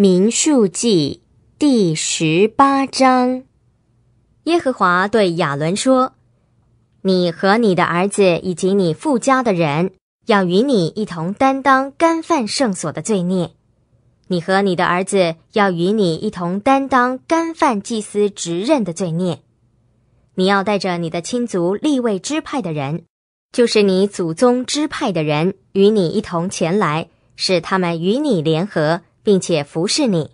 民数记第十八章，耶和华对亚伦说：“你和你的儿子以及你富家的人，要与你一同担当干犯圣所的罪孽；你和你的儿子要与你一同担当干犯祭司职任的罪孽。你要带着你的亲族立位支派的人，就是你祖宗支派的人，与你一同前来，使他们与你联合。”并且服侍你，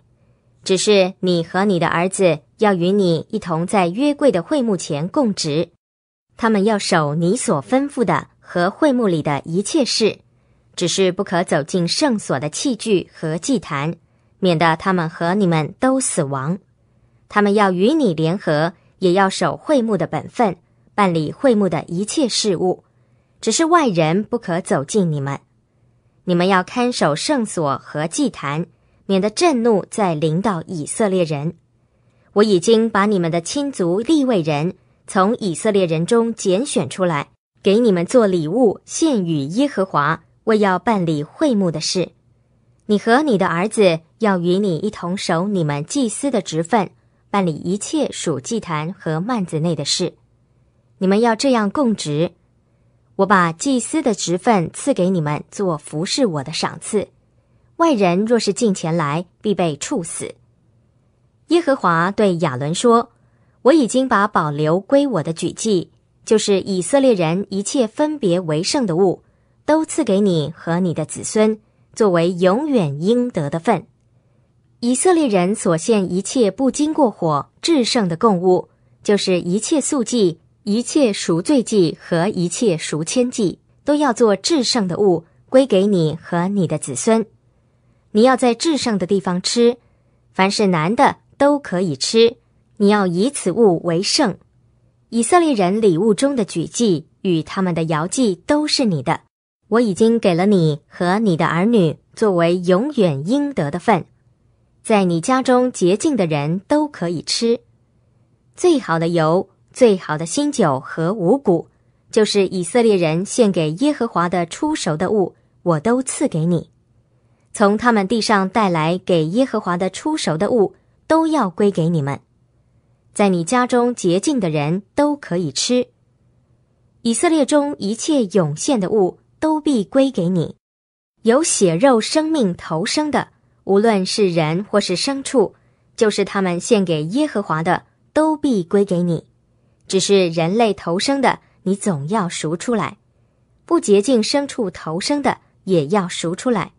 只是你和你的儿子要与你一同在约柜的会幕前供职，他们要守你所吩咐的和会幕里的一切事，只是不可走进圣所的器具和祭坛，免得他们和你们都死亡。他们要与你联合，也要守会幕的本分，办理会幕的一切事务，只是外人不可走进你们。你们要看守圣所和祭坛。免得震怒再临到以色列人，我已经把你们的亲族立位人从以色列人中拣选出来，给你们做礼物，献与耶和华，为要办理会幕的事。你和你的儿子要与你一同守你们祭司的职分，办理一切属祭坛和幔子内的事。你们要这样供职，我把祭司的职分赐给你们，做服侍我的赏赐。外人若是近前来，必被处死。耶和华对亚伦说：“我已经把保留归我的举祭，就是以色列人一切分别为圣的物，都赐给你和你的子孙，作为永远应得的份。以色列人所献一切不经过火制圣的供物，就是一切素祭、一切赎罪祭和一切赎愆祭，都要做制圣的物，归给你和你的子孙。”你要在至圣的地方吃，凡是男的都可以吃。你要以此物为圣。以色列人礼物中的举祭与他们的摇祭都是你的，我已经给了你和你的儿女作为永远应得的份。在你家中洁净的人都可以吃。最好的油、最好的新酒和五谷，就是以色列人献给耶和华的出熟的物，我都赐给你。从他们地上带来给耶和华的出熟的物，都要归给你们。在你家中洁净的人都可以吃。以色列中一切涌现的物，都必归给你。有血肉生命投生的，无论是人或是牲畜，就是他们献给耶和华的，都必归给你。只是人类投生的，你总要赎出来；不洁净牲畜投生的，也要赎出来。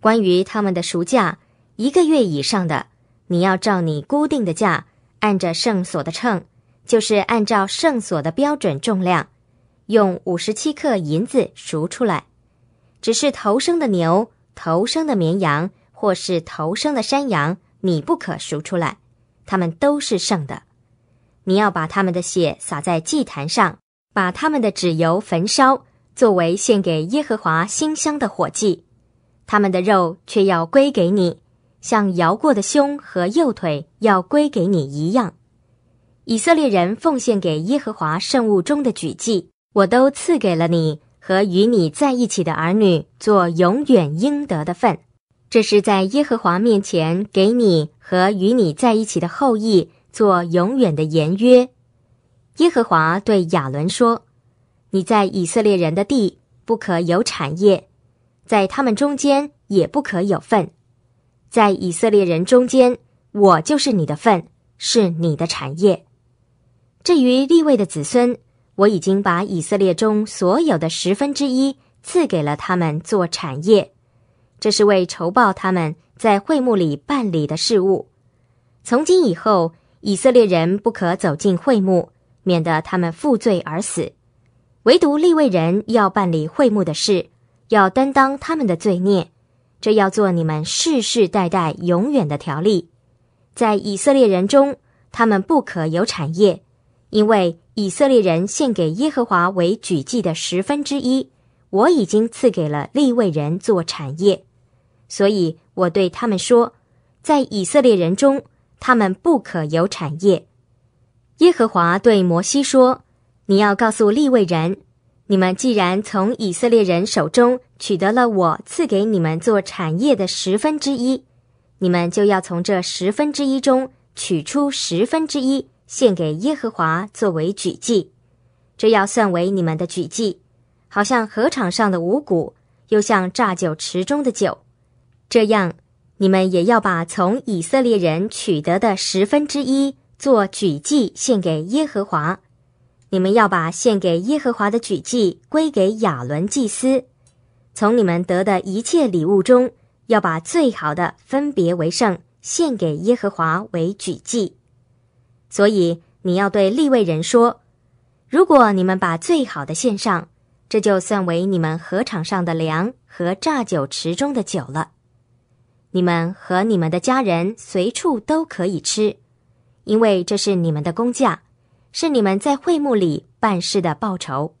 关于他们的赎价，一个月以上的，你要照你固定的价，按着圣所的秤，就是按照圣所的标准重量，用五十七克银子赎出来。只是头生的牛、头生的绵羊或是头生的山羊，你不可赎出来，他们都是圣的。你要把他们的血撒在祭坛上，把他们的脂油焚烧，作为献给耶和华馨香的火祭。他们的肉却要归给你，像摇过的胸和右腿要归给你一样。以色列人奉献给耶和华圣物中的举祭，我都赐给了你和与你在一起的儿女做永远应得的份。这是在耶和华面前给你和与你在一起的后裔做永远的言约。耶和华对亚伦说：“你在以色列人的地不可有产业。”在他们中间也不可有份，在以色列人中间，我就是你的份，是你的产业。至于立位的子孙，我已经把以色列中所有的十分之一赐给了他们做产业，这是为酬报他们在会幕里办理的事物。从今以后，以色列人不可走进会幕，免得他们负罪而死。唯独立位人要办理会幕的事。要担当他们的罪孽，这要做你们世世代代永远的条例，在以色列人中，他们不可有产业，因为以色列人献给耶和华为举祭的十分之一，我已经赐给了利未人做产业，所以我对他们说，在以色列人中，他们不可有产业。耶和华对摩西说：“你要告诉利未人。”你们既然从以色列人手中取得了我赐给你们做产业的十分之一，你们就要从这十分之一中取出十分之一献给耶和华作为举祭，这要算为你们的举祭，好像禾场上的五谷，又像榨酒池中的酒。这样，你们也要把从以色列人取得的十分之一做举祭献给耶和华。你们要把献给耶和华的举祭归给亚伦祭司，从你们得的一切礼物中，要把最好的分别为圣，献给耶和华为举祭。所以你要对立位人说：如果你们把最好的献上，这就算为你们禾场上的粮和榨酒池中的酒了。你们和你们的家人随处都可以吃，因为这是你们的公价。是你们在会幕里办事的报酬。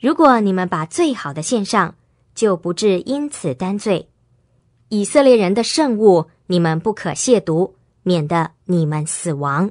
如果你们把最好的献上，就不至因此担罪。以色列人的圣物，你们不可亵渎，免得你们死亡。